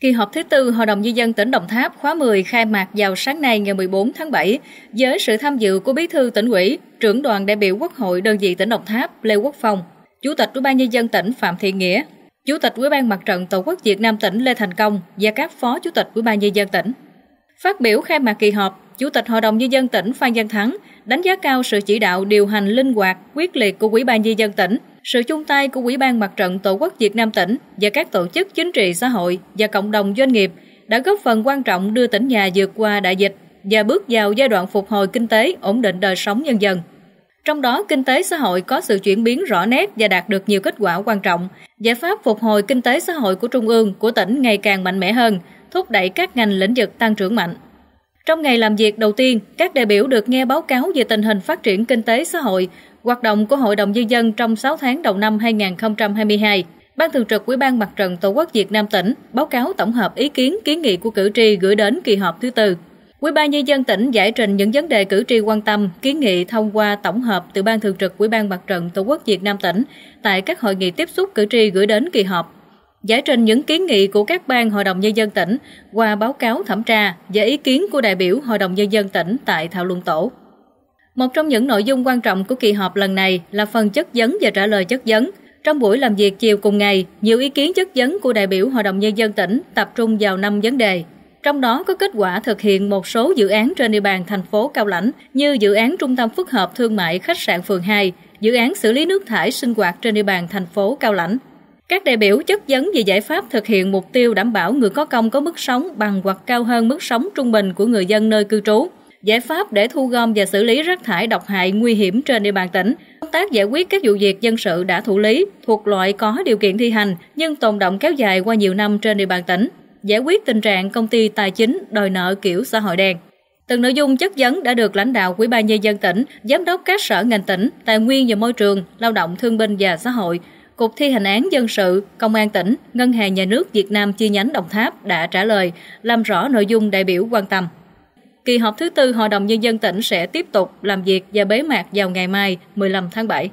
Kỳ họp thứ tư Hội đồng Nhân dân tỉnh Đồng Tháp khóa 10 khai mạc vào sáng nay ngày 14 tháng 7 với sự tham dự của Bí thư tỉnh ủy, trưởng đoàn đại biểu Quốc hội đơn vị tỉnh Đồng Tháp Lê Quốc Phong, Chủ tịch Ủy ban Nhân dân tỉnh Phạm Thị Nghĩa, Chủ tịch Ủy ban Mặt trận Tổ quốc Việt Nam tỉnh Lê Thành Công và các Phó Chủ tịch Ủy ban Nhân dân tỉnh. Phát biểu khai mạc kỳ họp, Chủ tịch Hội đồng Nhân dân tỉnh Phan Văn Thắng đánh giá cao sự chỉ đạo điều hành linh hoạt, quyết liệt của Ủy ban Nhân dân tỉnh – sự chung tay của Ủy ban Mặt trận Tổ quốc Việt Nam tỉnh và các tổ chức chính trị xã hội và cộng đồng doanh nghiệp đã góp phần quan trọng đưa tỉnh nhà vượt qua đại dịch và bước vào giai đoạn phục hồi kinh tế, ổn định đời sống nhân dân. Trong đó, kinh tế xã hội có sự chuyển biến rõ nét và đạt được nhiều kết quả quan trọng. Giải pháp phục hồi kinh tế xã hội của Trung ương, của tỉnh ngày càng mạnh mẽ hơn, thúc đẩy các ngành lĩnh vực tăng trưởng mạnh. Trong ngày làm việc đầu tiên, các đại biểu được nghe báo cáo về tình hình phát triển kinh tế xã hội, hoạt động của Hội đồng Nhân dân trong 6 tháng đầu năm 2022. Ban Thường trực Ủy ban Mặt trận Tổ quốc Việt Nam tỉnh báo cáo tổng hợp ý kiến kiến nghị của cử tri gửi đến kỳ họp thứ tư. Ủy ban nhân dân tỉnh giải trình những vấn đề cử tri quan tâm, kiến nghị thông qua tổng hợp từ Ban Thường trực Ủy ban Mặt trận Tổ quốc Việt Nam tỉnh tại các hội nghị tiếp xúc cử tri gửi đến kỳ họp giải trình những kiến nghị của các ban Hội đồng Nhân dân tỉnh qua báo cáo thẩm tra và ý kiến của đại biểu Hội đồng Nhân dân tỉnh tại thảo luận tổ. Một trong những nội dung quan trọng của kỳ họp lần này là phần chất vấn và trả lời chất vấn. Trong buổi làm việc chiều cùng ngày, nhiều ý kiến chất vấn của đại biểu Hội đồng Nhân dân tỉnh tập trung vào năm vấn đề. Trong đó có kết quả thực hiện một số dự án trên địa bàn thành phố Cao Lãnh như dự án Trung tâm Phức hợp Thương mại Khách sạn Phường 2, dự án xử lý nước thải sinh hoạt trên địa bàn thành phố Cao Lãnh, các đại biểu chất vấn về giải pháp thực hiện mục tiêu đảm bảo người có công có mức sống bằng hoặc cao hơn mức sống trung bình của người dân nơi cư trú, giải pháp để thu gom và xử lý rác thải độc hại nguy hiểm trên địa bàn tỉnh, công tác giải quyết các vụ việc dân sự đã thụ lý thuộc loại có điều kiện thi hành nhưng tồn động kéo dài qua nhiều năm trên địa bàn tỉnh, giải quyết tình trạng công ty tài chính đòi nợ kiểu xã hội đen. Từng nội dung chất vấn đã được lãnh đạo Ủy ban nhân dân tỉnh, giám đốc các sở ngành tỉnh, tài nguyên và môi trường, lao động thương binh và xã hội Cục thi hành án dân sự, Công an tỉnh, Ngân hàng Nhà nước Việt Nam chi nhánh Đồng Tháp đã trả lời, làm rõ nội dung đại biểu quan tâm. Kỳ họp thứ tư Hội đồng Nhân dân tỉnh sẽ tiếp tục làm việc và bế mạc vào ngày mai 15 tháng 7.